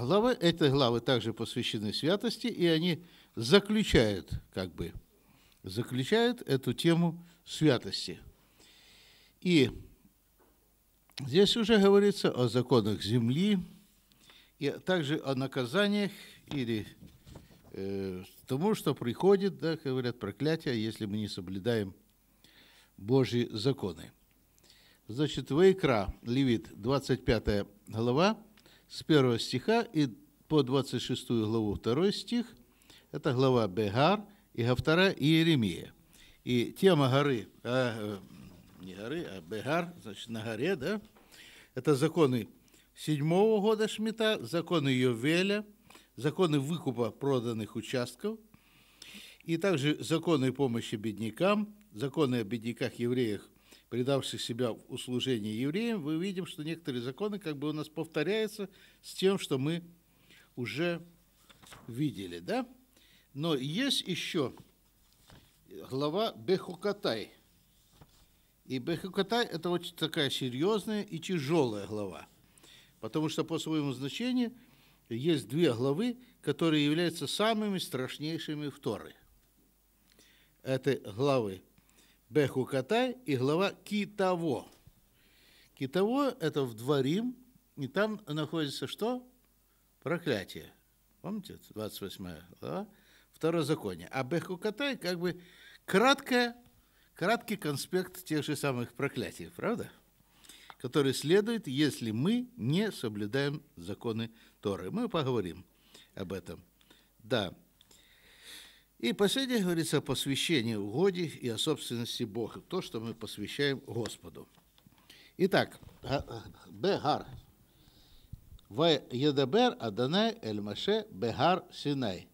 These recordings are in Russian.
главы. Эти главы также посвящены святости, и они заключают, как бы, заключают эту тему святости. И здесь уже говорится о законах земли, и также о наказаниях или э, тому, что приходит, да, говорят, проклятие, если мы не соблюдаем Божьи законы. Значит, Вайкра, Левит, 25 глава, с первого стиха и по 26 главу 2 стих. Это глава Бегар и Гавтара и Иеремия. И тема горы, а, не горы, а Бегар, значит, на горе, да, это законы седьмого года Шмита, законы Ювеля, законы выкупа проданных участков, и также законы помощи беднякам, законы о бедняках-евреях предавших себя в услужение евреям, мы видим, что некоторые законы как бы у нас повторяются с тем, что мы уже видели, да? Но есть еще глава Бехукатай. И Бехукатай – это очень такая серьезная и тяжелая глава, потому что по своему значению есть две главы, которые являются самыми страшнейшими в Торы. Это главы Беху Катай и глава Китово. Китово – это в Дворим, и там находится что? Проклятие. Помните, 28 глава? Второзаконие. А Беху Катай как бы краткое, краткий конспект тех же самых проклятий, правда? Который следует, если мы не соблюдаем законы Торы. Мы поговорим об этом. Да, и последнее говорится о посвящении угоде и о собственности Бога, то, что мы посвящаем Господу. Итак, Бегар. Едабер Аданай Эль Маше Бегар Синай.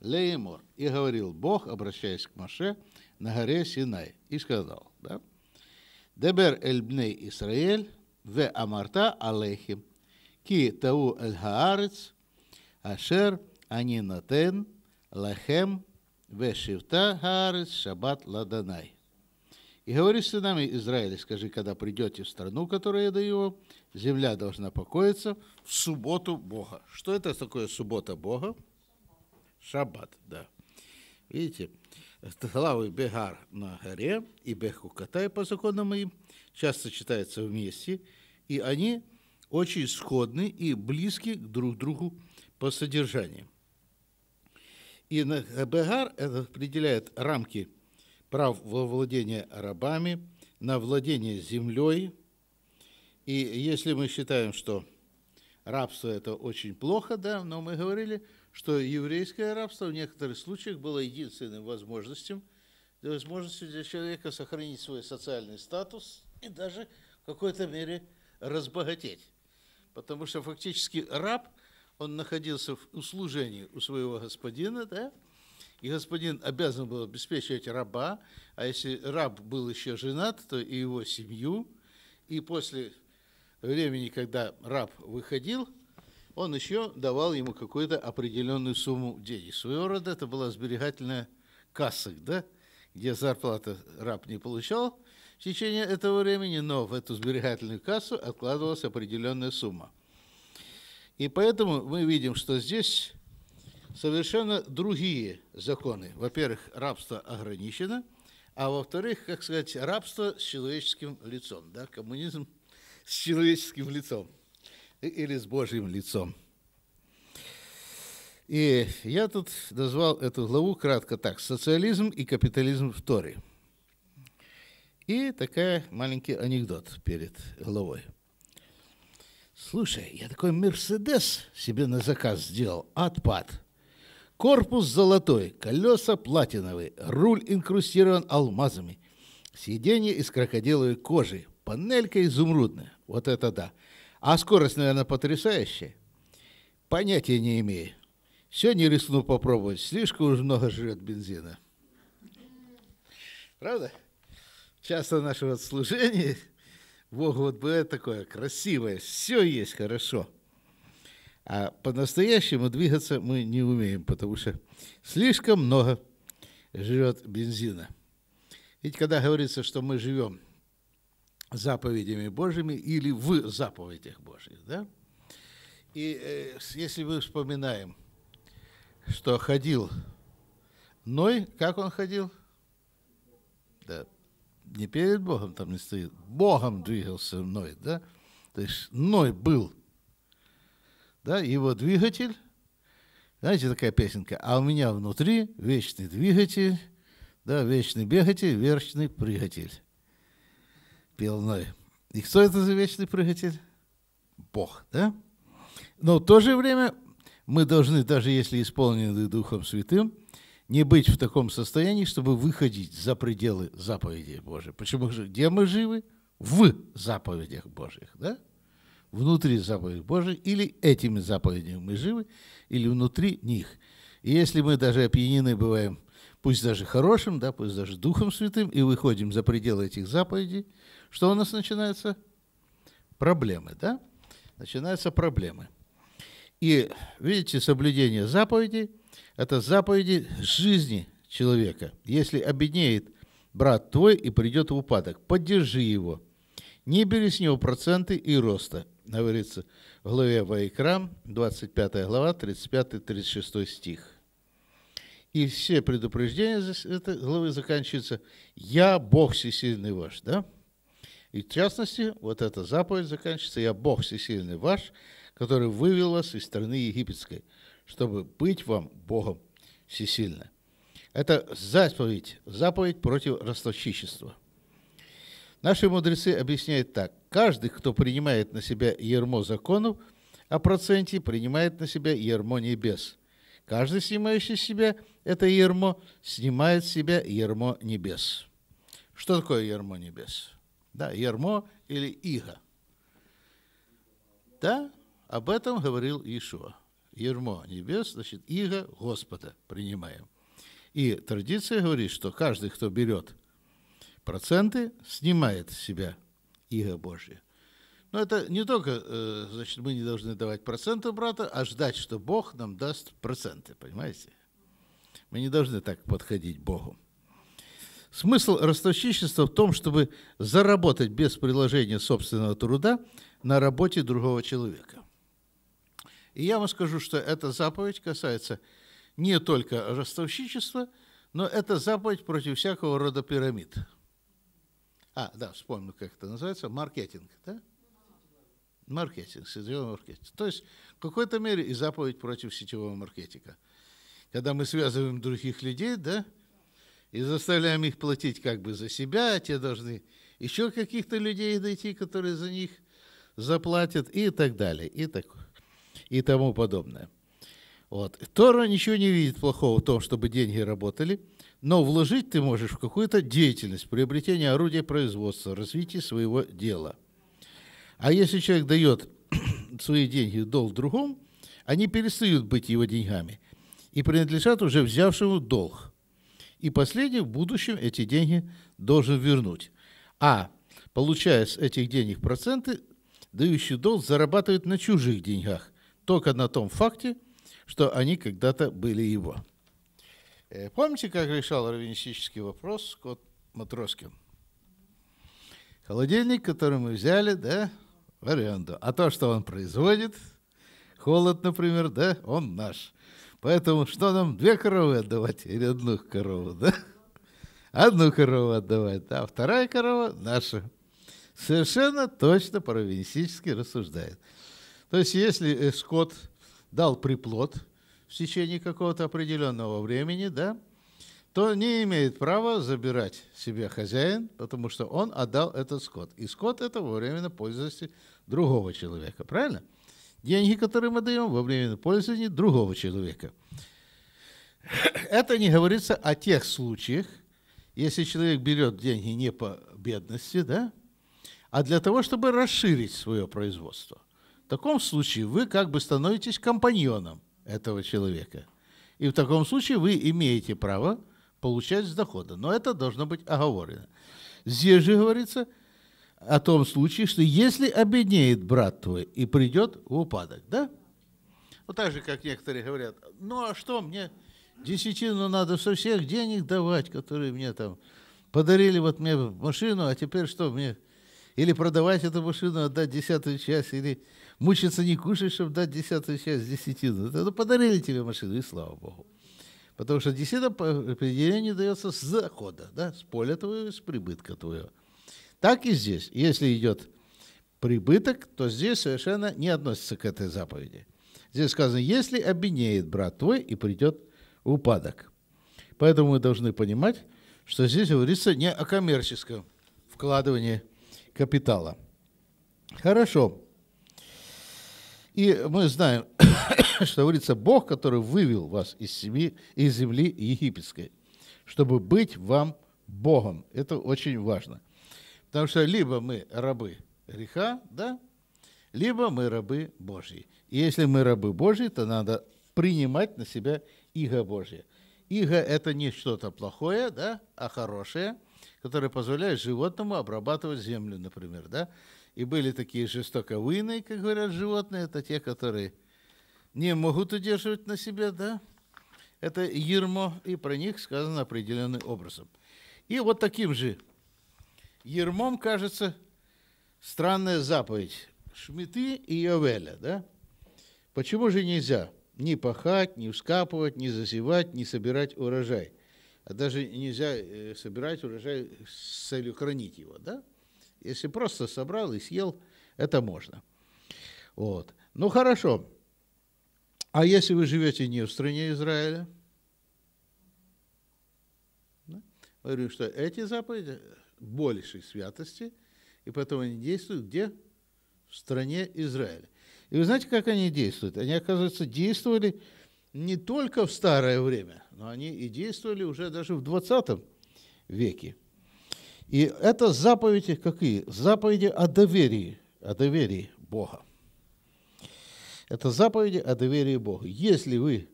Леймор. И говорил Бог, обращаясь к Маше, на горе Синай. И сказал, да? Дебер Эль Бней Исраэль, в Амарта Алехим, Ки Тау Эль Гаарец, Ашер Анинатен, Лахем Вешивта Гарец шабат, Ладанай. И говори с сынами Израиля, скажи, когда придете в страну, которую я даю вам, земля должна покоиться в субботу Бога. Что это такое суббота Бога? Шаббат, да. Видите, главы Бегар на горе и Бехукатай по законам моим часто читаются вместе, и они очень сходны и близки друг к другу по содержанию. И БГАР определяет рамки прав владение рабами, на владение землей. И если мы считаем, что рабство это очень плохо, да, но мы говорили, что еврейское рабство в некоторых случаях было единственным возможностью, возможностью для человека сохранить свой социальный статус и даже в какой-то мере разбогатеть. Потому что фактически раб – он находился в услужении у своего господина, да, и господин обязан был обеспечивать раба, а если раб был еще женат, то и его семью, и после времени, когда раб выходил, он еще давал ему какую-то определенную сумму денег. Своего рода это была сберегательная касса, да, где зарплата раб не получал в течение этого времени, но в эту сберегательную кассу откладывалась определенная сумма – и поэтому мы видим, что здесь совершенно другие законы. Во-первых, рабство ограничено, а во-вторых, как сказать, рабство с человеческим лицом, да, коммунизм с человеческим лицом или с Божьим лицом. И я тут назвал эту главу кратко так «Социализм и капитализм в Торе». И такая маленький анекдот перед главой – Слушай, я такой Мерседес себе на заказ сделал. Отпад. Корпус золотой, колеса платиновые, руль инкрустирован алмазами, сиденье из крокодиловой кожи, панелька изумрудная. Вот это да. А скорость, наверное, потрясающая. Понятия не имею. Сегодня рискну попробовать. Слишком уж много жрет бензина. Правда? Часто наше вот служение во, вот бы это такое красивое, все есть хорошо. А по-настоящему двигаться мы не умеем, потому что слишком много живет бензина. Ведь когда говорится, что мы живем заповедями Божьими или в заповедях Божьих, да? И э, если мы вспоминаем, что ходил Ной, как он ходил? Да, не перед Богом там не стоит, Богом двигался Ной, да? То есть Ной был, да, его двигатель, знаете, такая песенка, а у меня внутри вечный двигатель, да, вечный бегатель, вечный прыгатель, пел Ной. И кто это за вечный прыгатель? Бог, да? Но в то же время мы должны, даже если исполнены Духом Святым, не быть в таком состоянии, чтобы выходить за пределы заповедей Божьих. Почему же? Где мы живы? В заповедях Божьих, да? Внутри заповедей Божьих или этими заповедями мы живы, или внутри них. И если мы даже опьянены бываем, пусть даже хорошим, да, пусть даже Духом Святым, и выходим за пределы этих заповедей, что у нас начинается? Проблемы, да? Начинаются проблемы. И, видите, соблюдение заповедей – это заповеди жизни человека. Если обеднеет брат твой и придет в упадок, поддержи его. Не бери с него проценты и роста. Говорится в главе Вайкрам, 25 глава, 35-36 стих. И все предупреждения из этой главы заканчиваются «Я Бог всесильный ваш». Да? И в частности, вот эта заповедь заканчивается «Я Бог всесильный ваш, который вывел вас из страны египетской» чтобы быть вам Богом всесильно. Это заповедь, заповедь против ростовщичества. Наши мудрецы объясняют так. Каждый, кто принимает на себя ермо законов о проценте, принимает на себя ермо небес. Каждый, снимающий с себя это ермо, снимает с себя ермо небес. Что такое ермо небес? Да, ермо или иго. Да, об этом говорил Иешуа ермо небес, значит, иго Господа принимаем. И традиция говорит, что каждый, кто берет проценты, снимает с себя иго Божье. Но это не только, э, значит, мы не должны давать проценты брата, а ждать, что Бог нам даст проценты, понимаете? Мы не должны так подходить Богу. Смысл ростовщичества в том, чтобы заработать без приложения собственного труда на работе другого человека. И я вам скажу, что эта заповедь касается не только ростовщичества, но это заповедь против всякого рода пирамид. А, да, вспомню, как это называется, маркетинг, да? Маркетинг, сетевой маркетинг. То есть, в какой-то мере и заповедь против сетевого маркетинга. Когда мы связываем других людей, да, и заставляем их платить как бы за себя, те должны еще каких-то людей найти, которые за них заплатят и так далее. И такое и тому подобное. Вот. Тора ничего не видит плохого в том, чтобы деньги работали, но вложить ты можешь в какую-то деятельность, приобретение орудия производства, развитие своего дела. А если человек дает свои деньги в долг другому, они перестают быть его деньгами и принадлежат уже взявшему долг. И последний в будущем эти деньги должен вернуть. А, получая с этих денег проценты, дающий долг зарабатывает на чужих деньгах только на том факте, что они когда-то были его. Э, помните, как решал раввинистический вопрос Скотт Матроскин? Холодильник, который мы взяли, да, в аренду. А то, что он производит, холод, например, да, он наш. Поэтому что нам, две коровы отдавать или одну корову, да? Одну корову отдавать, да, а вторая корова наша. Совершенно точно по-раввинистически рассуждает – то есть если скот дал приплод в течение какого-то определенного времени, да, то не имеет права забирать себе хозяин, потому что он отдал этот скот. И скот это во временной пользование другого человека, правильно? Деньги, которые мы даем, во временное пользование другого человека. Это не говорится о тех случаях, если человек берет деньги не по бедности, да, а для того, чтобы расширить свое производство. В таком случае вы как бы становитесь компаньоном этого человека. И в таком случае вы имеете право получать с дохода. Но это должно быть оговорено. Здесь же говорится о том случае, что если обеднеет брат твой и придет в упадок, да? Вот так же, как некоторые говорят, ну а что, мне десятину надо со всех денег давать, которые мне там подарили вот мне машину, а теперь что мне? Или продавать эту машину, отдать десятую часть, или мучиться не кушать, чтобы дать десятую часть десятину. Это ну, подарили тебе машину, и слава Богу. Потому что десятина по определению дается с захода, да, с поля твоего, с прибытка твоего. Так и здесь. Если идет прибыток, то здесь совершенно не относится к этой заповеди. Здесь сказано, если обвиняет брат твой и придет упадок. Поэтому мы должны понимать, что здесь говорится не о коммерческом вкладывании капитала. Хорошо. И мы знаем, что говорится, Бог, который вывел вас из, семьи, из земли египетской, чтобы быть вам Богом. Это очень важно. Потому что либо мы рабы греха, да, либо мы рабы Божьи. И если мы рабы Божьи, то надо принимать на себя иго Божье. Иго – это не что-то плохое, да, а хорошее, которое позволяет животному обрабатывать землю, например, да, и были такие жестоковыйные, как говорят животные, это те, которые не могут удерживать на себе, да? Это ермо, и про них сказано определенным образом. И вот таким же ермом, кажется, странная заповедь Шмиты и Йовеля, да? Почему же нельзя ни пахать, ни вскапывать, ни засевать, ни собирать урожай? А даже нельзя э, собирать урожай с целью хранить его, да? Если просто собрал и съел, это можно. Вот. Ну хорошо. А если вы живете не в стране Израиля? Да? Говорю, что эти заповеди большей святости, и поэтому они действуют где? В стране Израиля. И вы знаете, как они действуют? Они, оказывается, действовали не только в старое время, но они и действовали уже даже в 20 веке. И это заповеди какие? Заповеди о доверии, о доверии Бога. Это заповеди о доверии Бога. Если вы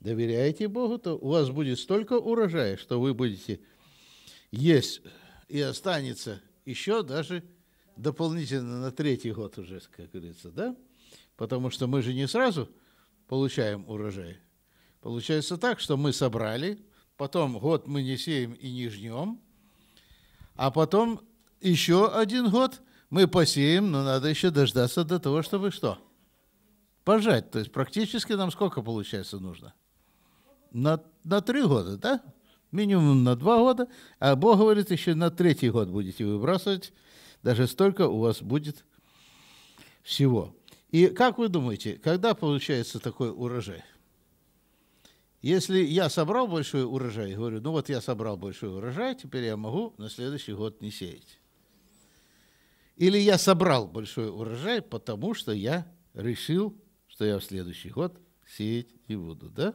доверяете Богу, то у вас будет столько урожая, что вы будете есть и останется еще даже дополнительно на третий год уже, как говорится, да? Потому что мы же не сразу получаем урожай. Получается так, что мы собрали, потом год мы не сеем и не жнем – а потом еще один год мы посеем, но надо еще дождаться до того, чтобы что? Пожать. То есть практически нам сколько, получается, нужно? На, на три года, да? Минимум на два года. А Бог говорит, еще на третий год будете выбрасывать. Даже столько у вас будет всего. И как вы думаете, когда получается такой урожай? Если я собрал большой урожай, говорю, ну вот я собрал большой урожай, теперь я могу на следующий год не сеять. Или я собрал большой урожай, потому что я решил, что я в следующий год сеять не буду. Да?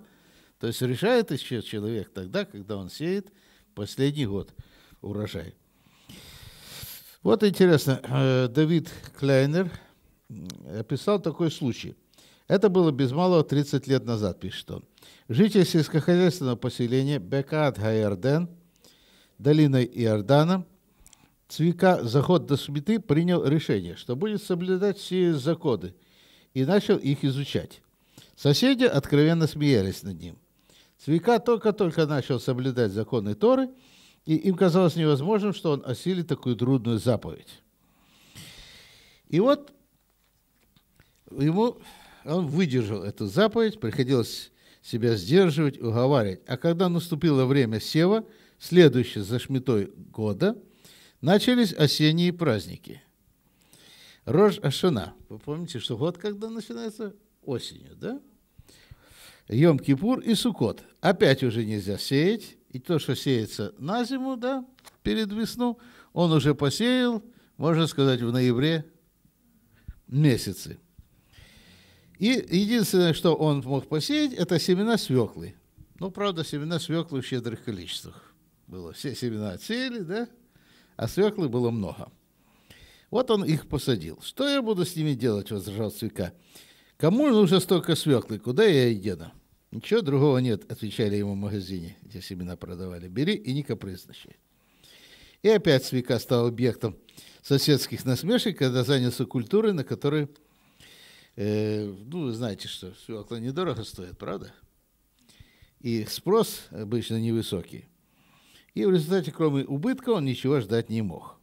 То есть решает еще человек тогда, когда он сеет последний год урожай. Вот интересно, э, Давид Клейнер описал такой случай. Это было без малого 30 лет назад, пишет он. Житель сельскохозяйственного поселения Бекат Гаярден, долина Иордана, Цвика заход до Субиты принял решение, что будет соблюдать все законы, и начал их изучать. Соседи откровенно смеялись над ним. Цвика только-только начал соблюдать законы Торы, и им казалось невозможным, что он осилит такую трудную заповедь. И вот ему он выдержал эту заповедь, приходилось себя сдерживать, уговаривать. А когда наступило время сева, следующее за шмитой года, начались осенние праздники. Рож Ашана. Вы помните, что год когда начинается? Осенью, да? Йом-Кипур и Сукот. Опять уже нельзя сеять. И то, что сеется на зиму, да, перед весну, он уже посеял, можно сказать, в ноябре месяце. И единственное, что он мог посеять, это семена свеклы. Ну, правда, семена свеклы в щедрых количествах было. Все семена отсеяли, да? А свеклы было много. Вот он их посадил. Что я буду с ними делать, возражал свека. Кому нужно столько свеклы? Куда я и дену? Ничего другого нет, отвечали ему в магазине, где семена продавали. Бери и не капризничай. И опять свека стал объектом соседских насмешек, когда занялся культурой, на которой Э, ну, вы знаете, что свекла недорого стоит, правда? И спрос обычно невысокий. И в результате, кроме убытка, он ничего ждать не мог.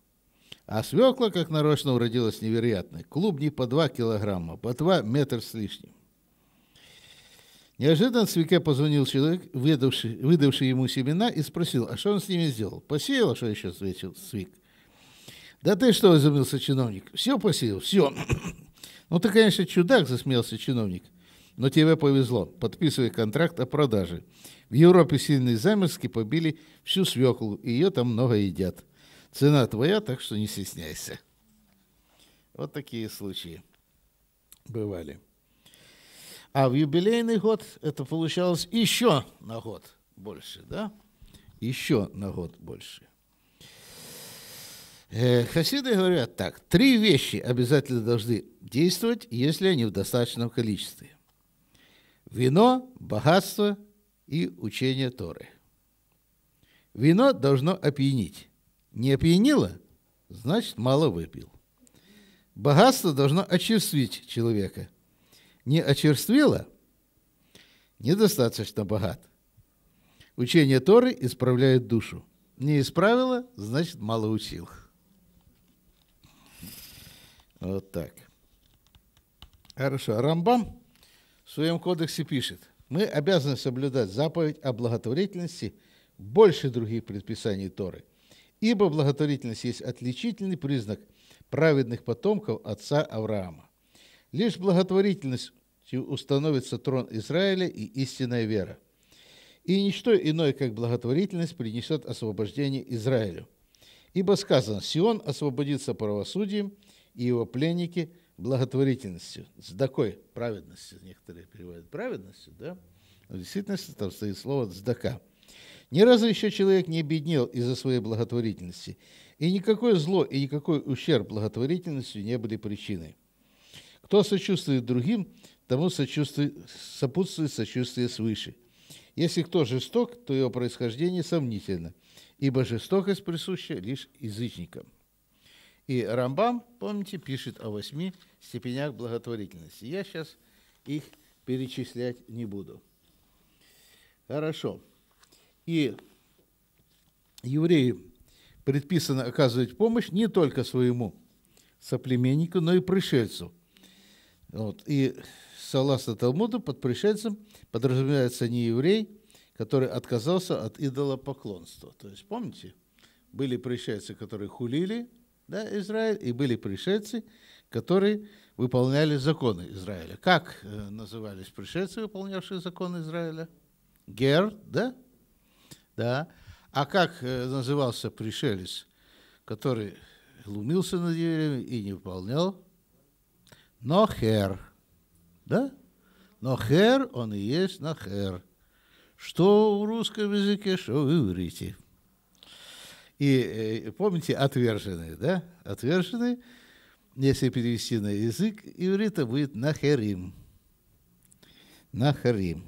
А свекла, как нарочно, уродилась невероятной. Клубни по 2 килограмма, по 2 метр с лишним. Неожиданно свеке позвонил человек, выдавший, выдавший ему семена, и спросил, а что он с ними сделал? Посеял, а что еще свечил свик? Да ты что, изумился чиновник? Все посеял, все. «Ну ты, конечно, чудак», – засмеялся чиновник. «Но тебе повезло. Подписывай контракт о продаже. В Европе сильные замерзки побили всю свеклу, и ее там много едят. Цена твоя, так что не стесняйся». Вот такие случаи бывали. А в юбилейный год это получалось еще на год больше, да? Еще на год больше. Э, хасиды говорят так, три вещи обязательно должны действовать, если они в достаточном количестве. Вино, богатство и учение Торы. Вино должно опьянить. Не опьянило, значит, мало выпил. Богатство должно очерствить человека. Не очерствило, недостаточно богат. Учение Торы исправляет душу. Не исправило, значит, мало учил. Вот так. Хорошо. Рамбам в своем кодексе пишет, мы обязаны соблюдать заповедь о благотворительности больше других предписаний Торы, ибо благотворительность есть отличительный признак праведных потомков отца Авраама. Лишь благотворительность установится трон Израиля и истинная вера. И ничто иное, как благотворительность, принесет освобождение Израилю. Ибо сказано, Сион освободится правосудием, и его пленники благотворительностью, с такой праведностью, некоторые переводят праведностью, да, но в действительности там стоит слово здака Ни разу еще человек не обеднел из-за своей благотворительности, и никакое зло и никакой ущерб благотворительностью не были причиной. Кто сочувствует другим, тому сочувствует, сопутствует сочувствие свыше. Если кто жесток, то его происхождение сомнительно, ибо жестокость присуща лишь язычникам. И Рамбам, помните, пишет о восьми степенях благотворительности. Я сейчас их перечислять не буду. Хорошо. И еврею предписано оказывать помощь не только своему соплеменнику, но и пришельцу. Вот. И согласно Талмуду, под пришельцем подразумевается не еврей, который отказался от идолопоклонства. То есть, помните, были пришельцы, которые хулили, да, Израиль, и были пришельцы, которые выполняли законы Израиля. Как э, назывались пришельцы, выполнявшие законы Израиля? Гер, да? Да. А как э, назывался пришелец, который глумился над евреями и не выполнял? Нохер. Да? Нохер, он и есть Нохер. Что в русском языке, что вы иврите. И э, помните, отверженные, да? Отверженные, если перевести на язык иврита, будет нахерим. Нахерим.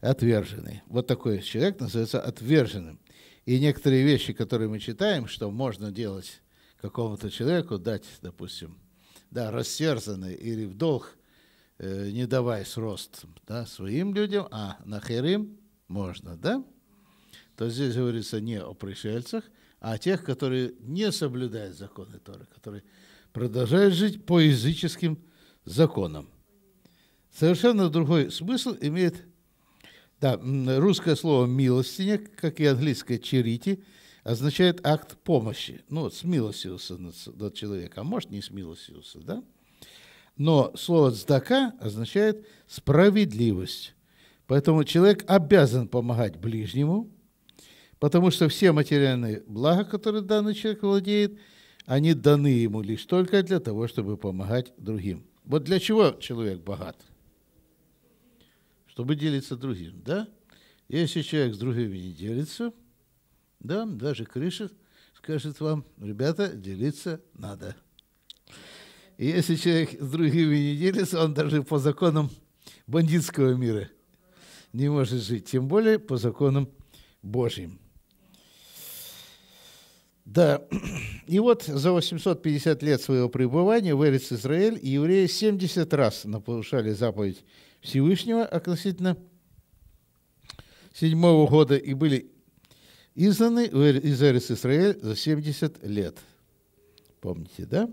Отверженный. Вот такой человек называется отверженным. И некоторые вещи, которые мы читаем, что можно делать какому-то человеку, дать, допустим, да, рассерзанный или вдох, э, не давая с рост да, своим людям, а нахерим можно, да? то здесь говорится не о пришельцах, а о тех, которые не соблюдают законы Торы, которые продолжают жить по языческим законам. Совершенно другой смысл имеет да, русское слово «милостиня», как и английское «черити», означает акт помощи. Ну, вот, с над, над человеком, а может, не с смилостился, да? Но слово «дздака» означает «справедливость». Поэтому человек обязан помогать ближнему – Потому что все материальные блага, которые данный человек владеет, они даны ему лишь только для того, чтобы помогать другим. Вот для чего человек богат? Чтобы делиться другим, да? Если человек с другими не делится, да, даже крыша скажет вам, ребята, делиться надо. И если человек с другими не делится, он даже по законам бандитского мира не может жить, тем более по законам Божьим. Да, и вот за 850 лет своего пребывания в Эрец-Израиль евреи 70 раз нарушали заповедь Всевышнего относительно седьмого года и были изгнаны из Эрец-Израиль за 70 лет. Помните, да?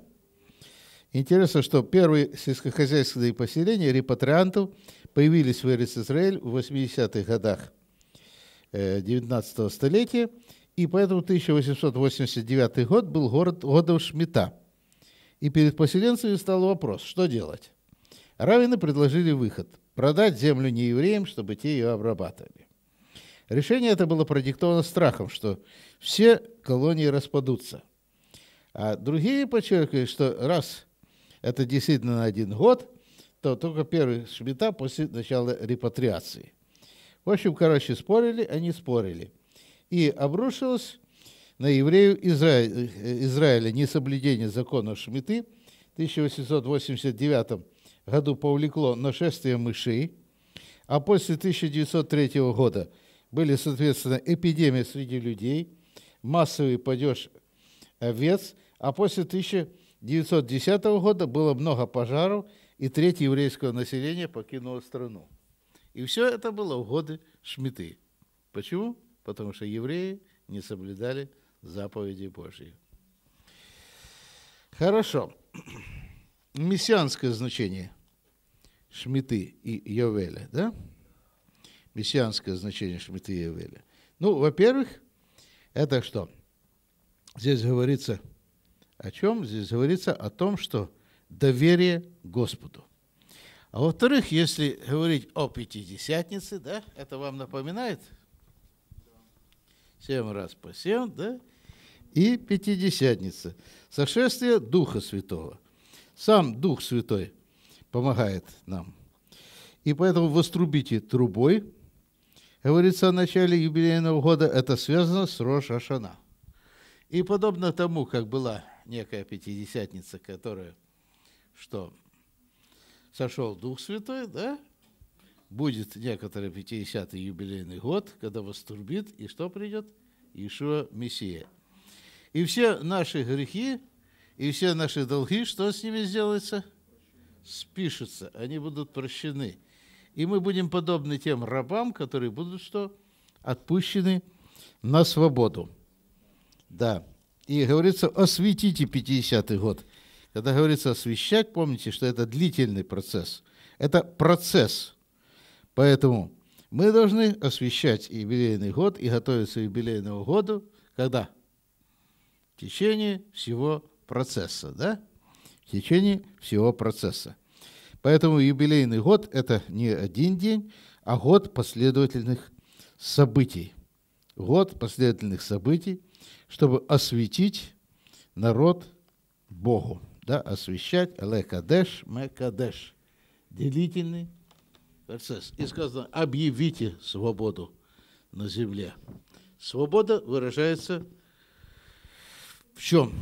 Интересно, что первые сельскохозяйственные поселения репатриантов появились в Эрец-Израиль в 80-х годах 19 э, столетия – и поэтому 1889 год был город годом Шмита. И перед поселенцами стал вопрос, что делать. Равины предложили выход – продать землю неевреям, чтобы те ее обрабатывали. Решение это было продиктовано страхом, что все колонии распадутся. А другие подчеркивают, что раз это действительно на один год, то только первый Шмита после начала репатриации. В общем, короче, спорили, они спорили – и обрушилось на евреев Изра... Э, Израиля несоблюдение закона Шмиты в 1889 году повлекло нашествие мышей, а после 1903 года были, соответственно, эпидемии среди людей, массовый падеж овец, а после 1910 года было много пожаров, и треть еврейского населения покинула страну. И все это было в годы Шмиты. Почему? потому что евреи не соблюдали заповеди Божьи. Хорошо. Мессианское значение Шмиты и Йовеля, да? Мессианское значение Шмиты и Йовеля. Ну, во-первых, это что? Здесь говорится о чем? Здесь говорится о том, что доверие Господу. А во-вторых, если говорить о Пятидесятнице, да, это вам напоминает – семь раз по семь, да, и Пятидесятница, сошествие Духа Святого. Сам Дух Святой помогает нам. И поэтому вострубите трубой, говорится в начале юбилейного года, это связано с Рош И подобно тому, как была некая Пятидесятница, которая, что сошел Дух Святой, да, будет некоторый 50-й юбилейный год, когда вас вострубит, и что придет? Ишуа Мессия. И все наши грехи, и все наши долги, что с ними сделается? Спишутся, они будут прощены. И мы будем подобны тем рабам, которые будут что? Отпущены на свободу. Да. И говорится, осветите 50-й год. Когда говорится освещать, помните, что это длительный процесс. Это процесс. Поэтому мы должны освещать юбилейный год и готовиться к юбилейному году, когда? В течение всего процесса, да? В течение всего процесса. Поэтому юбилейный год – это не один день, а год последовательных событий. Год последовательных событий, чтобы осветить народ Богу. Да, освещать Алекадеш, Мекадеш. Делительный процесс. И сказано, объявите свободу на земле. Свобода выражается в чем?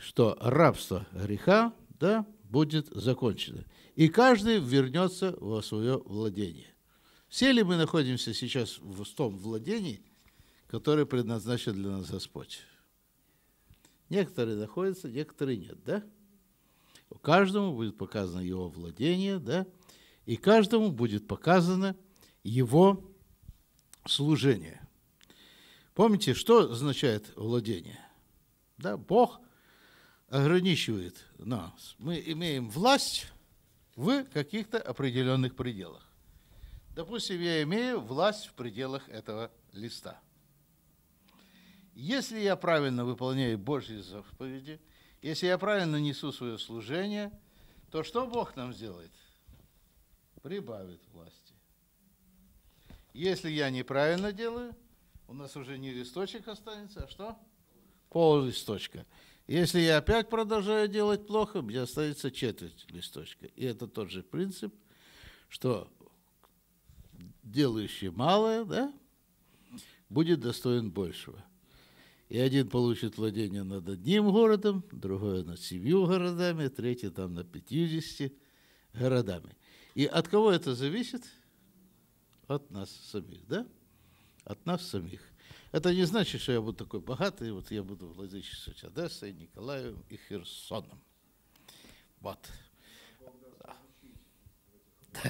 Что рабство греха да, будет закончено. И каждый вернется во свое владение. Все ли мы находимся сейчас в том владении, которое предназначен для нас Господь? Некоторые находятся, некоторые нет, да? Каждому будет показано его владение, да? и каждому будет показано его служение. Помните, что означает владение? Да, Бог ограничивает нас. Мы имеем власть в каких-то определенных пределах. Допустим, я имею власть в пределах этого листа. Если я правильно выполняю Божьи заповеди, если я правильно несу свое служение, то что Бог нам сделает? прибавит власти. Если я неправильно делаю, у нас уже не листочек останется, а что? Пол листочка. Если я опять продолжаю делать плохо, мне останется четверть листочка. И это тот же принцип, что делающий малое, да, будет достоин большего. И один получит владение над одним городом, другой над семью городами, третий там над пятьюдесяти городами. И от кого это зависит? От нас самих, да? От нас самих. Это не значит, что я буду такой богатый, вот я буду владычествовать Одессой, Николаевым и Херсоном. Вот.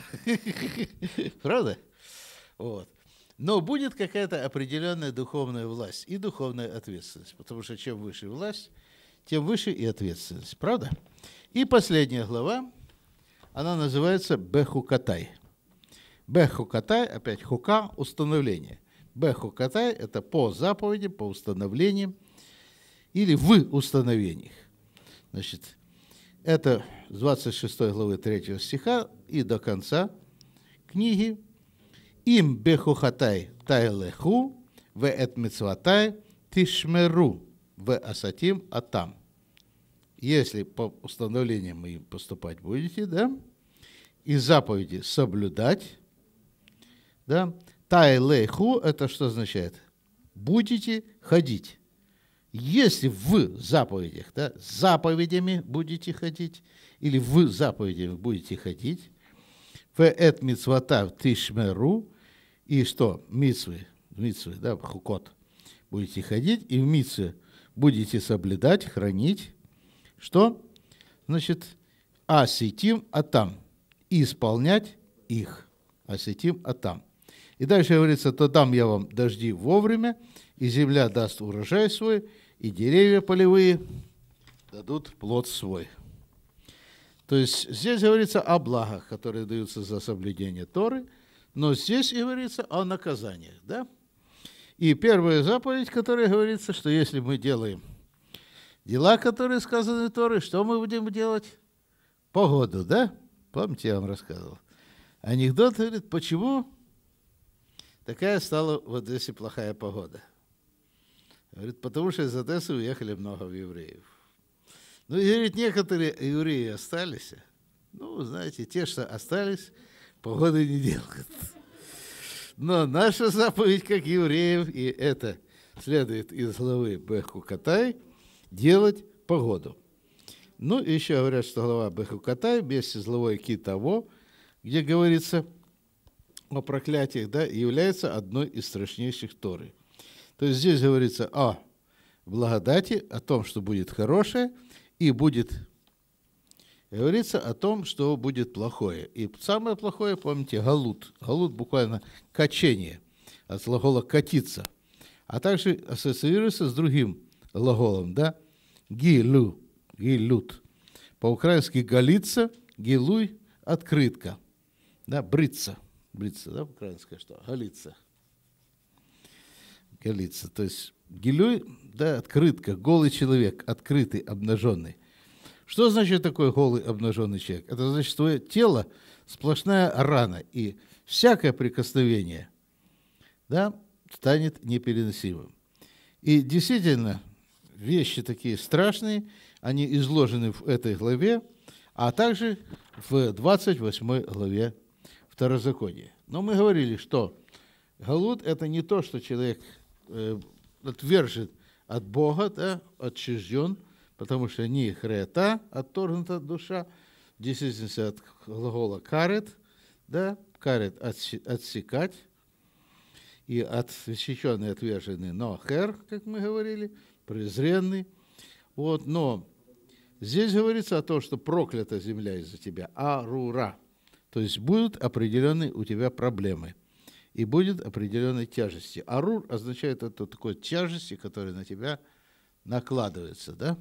Правда? Вот. Но будет какая-то определенная духовная власть и духовная ответственность, потому что чем выше власть, тем выше и ответственность. Правда? И последняя глава, она называется Бехукатай. Бехукатай, опять хука, установление. Бехукатай – это по заповеди, по установлениям или в установлениях. Значит, это с 26 главы 3 стиха и до конца книги. «Им бехухатай тайлеху, ве эт тишмеру, в асатим атам» если по установлениям и поступать будете, да, и заповеди соблюдать, да, тай лейху, это что означает? Будете ходить. Если в заповедях, да, заповедями будете ходить, или в заповедях будете ходить, в эт мицвата тишмеру, и что, мицвы, мицвы, да, хукот, будете ходить, и в мицвы будете соблюдать, хранить, что? Значит, аситим атам. И исполнять их. Аситим атам. И дальше говорится, то дам я вам дожди вовремя, и земля даст урожай свой, и деревья полевые дадут плод свой. То есть здесь говорится о благах, которые даются за соблюдение Торы, но здесь и говорится о наказаниях. Да? И первая заповедь, которая говорится, что если мы делаем Дела, которые сказаны Торы, что мы будем делать? Погоду, да? Помните, я вам рассказывал. Анекдот говорит, почему такая стала в Одессе плохая погода? Говорит, потому что из Одессы уехали много евреев. Ну, и, говорит, некоторые евреи остались. Ну, знаете, те, что остались, погоды не делают. Но наша заповедь, как евреев, и это следует из главы Беху Катай – делать погоду. Ну, и еще говорят, что глава Бехукатай вместе с главой Китаво, где говорится о проклятиях, да, является одной из страшнейших Торы. То есть здесь говорится о благодати, о том, что будет хорошее, и будет говорится о том, что будет плохое. И самое плохое, помните, галут. Галут буквально качение, от глагола «катиться». А также ассоциируется с другим глаголом, да? Гилю, гилют. По-украински галица, гилуй, открытка. Да, бриться. Бриться, да, украинское что? Галица, галица. То есть гилюй, да, открытка, голый человек, открытый, обнаженный. Что значит такой голый, обнаженный человек? Это значит, что твое тело сплошная рана, и всякое прикосновение да, станет непереносимым. И действительно, вещи такие страшные, они изложены в этой главе, а также в 28 главе Второзакония. Но мы говорили, что голод это не то, что человек э, отвержен от Бога, да, отчужден, потому что не хрета, отторгнута душа, действительно от глагола карет, да, карет отсекать, и от отсеченный, отверженный, но хер, как мы говорили – презренный. Вот, но здесь говорится о том, что проклята земля из-за тебя, арура. То есть будут определенные у тебя проблемы и будет определенной тяжести. Арур означает это такой тяжести, которая на тебя накладывается, да?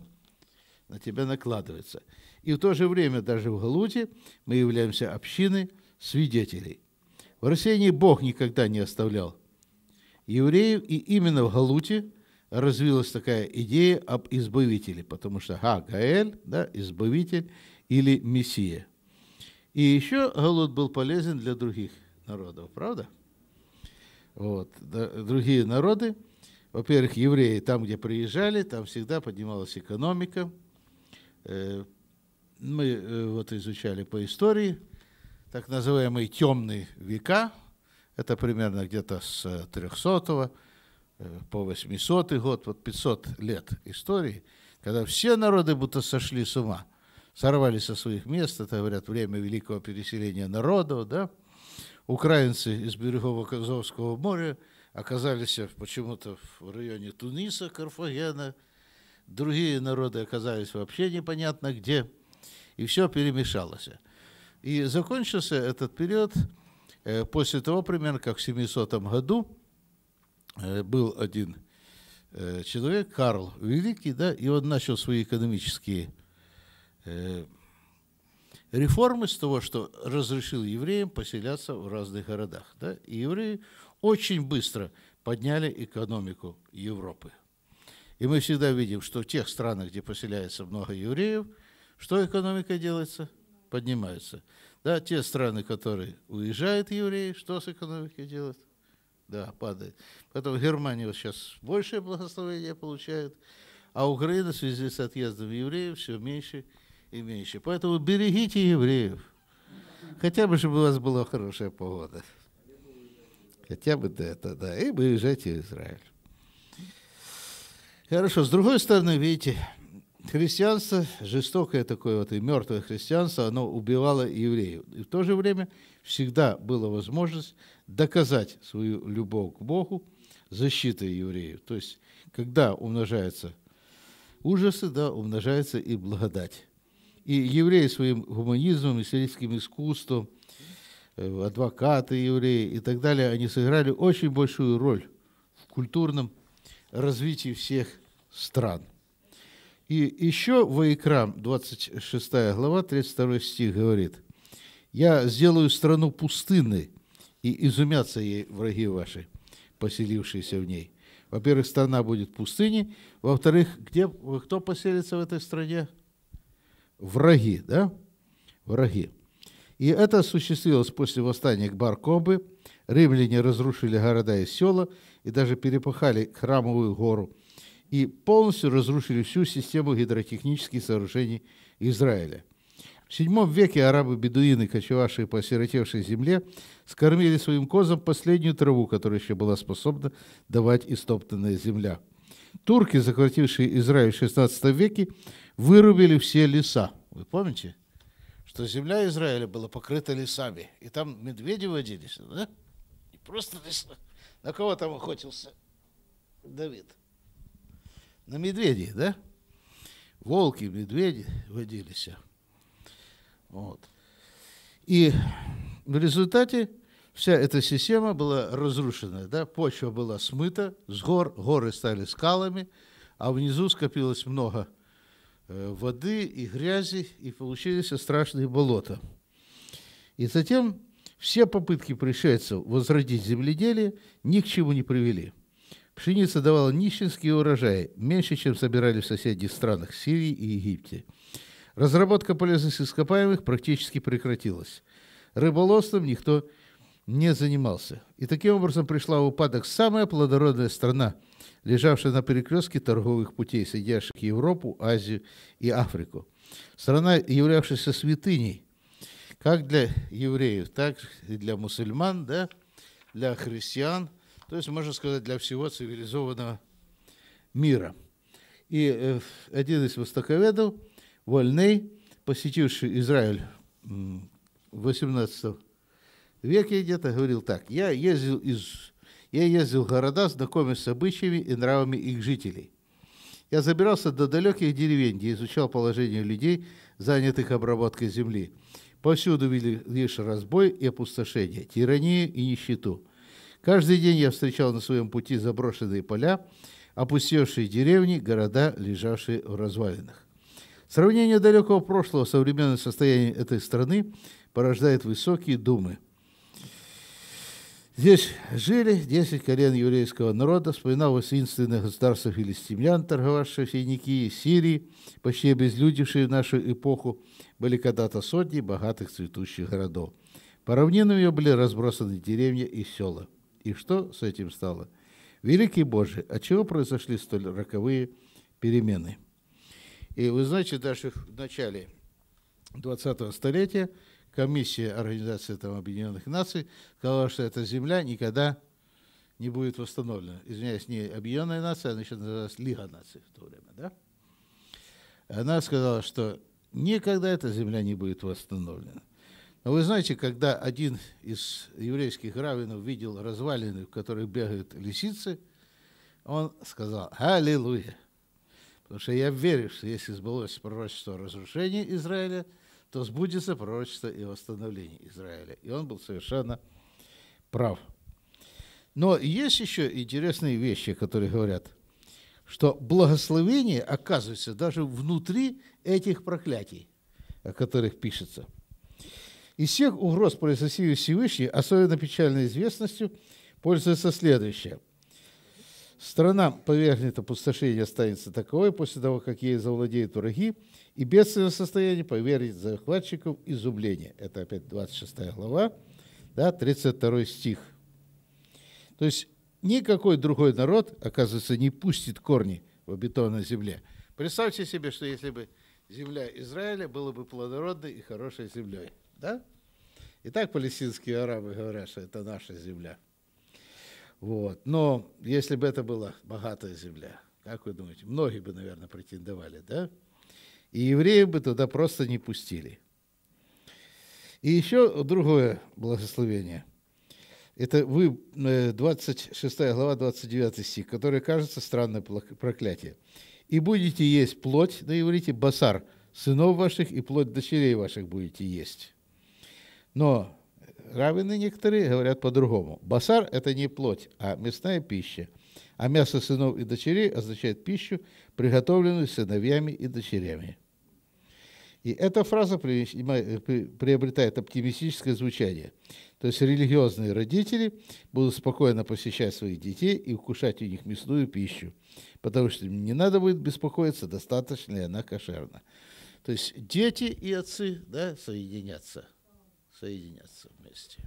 На тебя накладывается. И в то же время даже в Галуте мы являемся общиной свидетелей. В России Бог никогда не оставлял евреев, и именно в Галуте развилась такая идея об избавителе, потому что Гагаэль, да, избавитель или мессия. И еще голод был полезен для других народов, правда? Вот. Другие народы, во-первых, евреи там, где приезжали, там всегда поднималась экономика. Э, мы э, вот изучали по истории так называемые темные века, это примерно где-то с 300 -го Э, по 800 год, вот 500 лет истории, когда все народы будто сошли с ума, сорвались со своих мест, это, говорят, время великого переселения народов, да, украинцы из берегов Азовского моря оказались почему-то в районе Туниса, Карфагена, другие народы оказались вообще непонятно где, и все перемешалось. И закончился этот период э, после того, примерно как в 700 году, Э, был один э, человек, Карл Великий, да, и он начал свои экономические э, реформы с того, что разрешил евреям поселяться в разных городах. Да, и евреи очень быстро подняли экономику Европы. И мы всегда видим, что в тех странах, где поселяется много евреев, что экономика делается? Поднимается. Да, те страны, которые уезжают евреи, что с экономикой делают? да, падает. Поэтому Германия вот сейчас большее благословение получает, а Украина в связи с отъездом евреев все меньше и меньше. Поэтому берегите евреев. Хотя бы, чтобы у вас была хорошая погода. Хотя бы до это, да. И выезжайте в Израиль. Хорошо. С другой стороны, видите, христианство, жестокое такое вот и мертвое христианство, оно убивало евреев. И в то же время всегда была возможность доказать свою любовь к Богу защитой евреев. То есть, когда умножаются ужасы, да, умножается и благодать. И евреи своим гуманизмом, историческим искусством, э, адвокаты евреи и так далее, они сыграли очень большую роль в культурном развитии всех стран. И еще в Икрам, 26 глава, 32 стих говорит, «Я сделаю страну пустынной, и изумятся ей враги ваши, поселившиеся в ней. Во-первых, страна будет пустыней, Во-вторых, где, кто поселится в этой стране? Враги, да? Враги. И это осуществилось после восстания к Баркобы. Римляне разрушили города и села, и даже перепахали храмовую гору, и полностью разрушили всю систему гидротехнических сооружений Израиля. В VII веке арабы-бедуины, кочевавшие по осиротевшей земле, скормили своим козам последнюю траву, которая еще была способна давать истоптанная земля. Турки, захватившие Израиль в XVI веке, вырубили все леса. Вы помните, что земля Израиля была покрыта лесами, и там медведи водились, да? И просто леса. На кого там охотился Давид? На медведей, да? Волки, медведи водились. Вот. И в результате вся эта система была разрушена, да? почва была смыта, с гор, горы стали скалами, а внизу скопилось много э, воды и грязи, и получились страшные болота. И затем все попытки пришельцев возродить земледелие ни к чему не привели. Пшеница давала нищенские урожаи, меньше, чем собирали в соседних странах Сирии и Египте – Разработка полезных ископаемых практически прекратилась. Рыболовством никто не занимался. И таким образом пришла в упадок самая плодородная страна, лежавшая на перекрестке торговых путей, соединяющих Европу, Азию и Африку. Страна, являвшаяся святыней, как для евреев, так и для мусульман, да, для христиан, то есть, можно сказать, для всего цивилизованного мира. И э, один из востоковедов – Вольный, посетивший Израиль в 18 веке где-то, говорил так, я ездил, из, я ездил в города, знакомясь с обычаями и нравами их жителей. Я забирался до далеких деревень, где изучал положение людей, занятых обработкой земли. Повсюду видел лишь разбой и опустошение, тиранию и нищету. Каждый день я встречал на своем пути заброшенные поля, опустевшие деревни, города, лежавшие в развалинах. Сравнение далекого прошлого с современным состоянием этой страны порождает высокие думы. Здесь жили 10 колен еврейского народа, вспоминал воинственных государств филистимлян, торговавших и Сирии, почти обезлюдившие в нашу эпоху, были когда-то сотни богатых цветущих городов. По равнинам ее были разбросаны деревни и села. И что с этим стало? Великий Боже, от чего произошли столь роковые перемены? И вы знаете, даже в начале 20-го столетия комиссия Организации там, Объединенных Наций сказала, что эта земля никогда не будет восстановлена. Извиняюсь, не Объединенная Нация, а она еще называлась Лига Наций в то время. Да? Она сказала, что никогда эта земля не будет восстановлена. Но вы знаете, когда один из еврейских раввинов видел развалины, в которых бегают лисицы, он сказал «Аллилуйя!» Потому что я верю, что если сбылось пророчество разрушения Израиля, то сбудется пророчество и восстановление Израиля. И он был совершенно прав. Но есть еще интересные вещи, которые говорят, что благословение оказывается даже внутри этих проклятий, о которых пишется. Из всех угроз, произносимых Всевышний, особенно печальной известностью, пользуется следующее – Страна повергнет опустошение останется таковой после того, как ей завладеют враги, и бедственное состояние повергнет захватчиков изумление. Это опять 26 глава, да, 32 стих. То есть никакой другой народ, оказывается, не пустит корни в обетованной земле. Представьте себе, что если бы земля Израиля была бы плодородной и хорошей землей. Да? И так палестинские арабы говорят, что это наша земля – вот. Но если бы это была богатая земля, как вы думаете, многие бы, наверное, претендовали, да? И евреев бы туда просто не пустили. И еще другое благословение. Это вы, 26 э, глава, 29 стих, который кажется странным проклятие. «И будете есть плоть, на иврите басар, сынов ваших и плоть дочерей ваших будете есть». Но равны некоторые говорят по-другому. Басар – это не плоть, а мясная пища. А мясо сынов и дочерей означает пищу, приготовленную сыновьями и дочерями. И эта фраза приобретает оптимистическое звучание. То есть религиозные родители будут спокойно посещать своих детей и вкушать у них мясную пищу, потому что им не надо будет беспокоиться, достаточно ли она кошерна. То есть дети и отцы да, соединятся. Соединятся. honest.